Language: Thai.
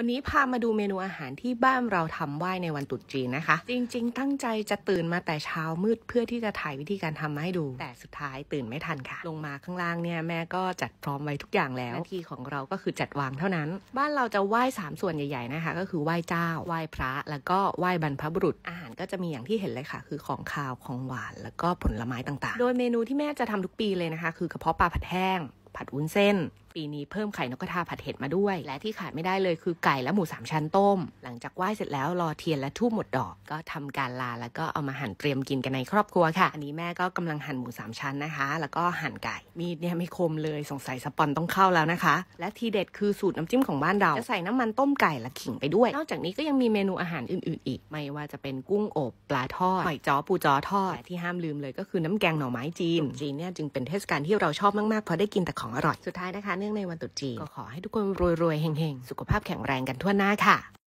วันนี้พามาดูเมนูอาหารที่บ้านเราทำไหว้ในวันตรุษจีนนะคะ จริงๆตั้งใจจะตื่นมาแต่เช้ามืดเพื่อที่จะถ่ายวิธีการทำมาให้ดู แต่สุดท้ายตื่นไม่ทันค่ะ ลงมาข้างล่างเนี่ยแม่ก็จัดพร้อมไว้ทุกอย่างแล้วหน้าที่ของเราก็คือจัดวางเท่านั้น บ้านเราจะไหว้ 3 ส่วนใหญ่ๆนะคะ ก็คือไหว้เจ้าไหว้พระ แล้วก็ไหว้บรรพบุรุษอาหารก็จะมีอย่างที่เห็นเลยค่ะ คือของคาวของหวานแล้วก็ผลไม้ต่างๆ โดยเมนูที่แม่จะทำทุกปีเลยนะคะ คือกระเพาะปลาผัดแห้งผัดอุ้นเส้นปีนี้ เพิ่มไข่นกกระทาผัดเห็ดมาด้วย และที่ขาดไม่ได้เลยคือไก่และหมูสามชั้นต้มหลังจากไหว้เสร็จแล้วรอเทียนและทูบหมดดอกก็ทำการลาแล้วก็เอามาหั่นเตรียมกินกันในครอบครัวค่ะอันนี้แม่ก็กำลังหั่นหมูสามชั้นนะคะแล้วก็หั่นไก่มีดเนี่ยไม่คมเลยสงสัยสปอนต้องเข้าแล้วนะคะ และทีเด็ดคือสูตรน้ำจิ้มของบ้านเราจะใส่น้ำมันต้มไก่และขิงไปด้วยนอกจากนี้ก็ยังมีเมนูอาหารอื่นๆอีกไม่ว่าจะเป็นกุ้งอบ ปลาทอดหอยจ้อปูจ้อทอดที่ห้ามลืมเลยก็คือน้ำแกงหน่อไม้จีนจีนเนี่ยจึงเป็นเทศกาลที่เราชอบมากๆเพราะได้กินแต่ของอร่อยสุดท้ายนะคะเนื่องื่องในวันตรุษจีนก็ขอให้ทุกคนรวยๆ เฮงๆ สุขภาพแข็งแรงกันทั่วหน้าค่ะ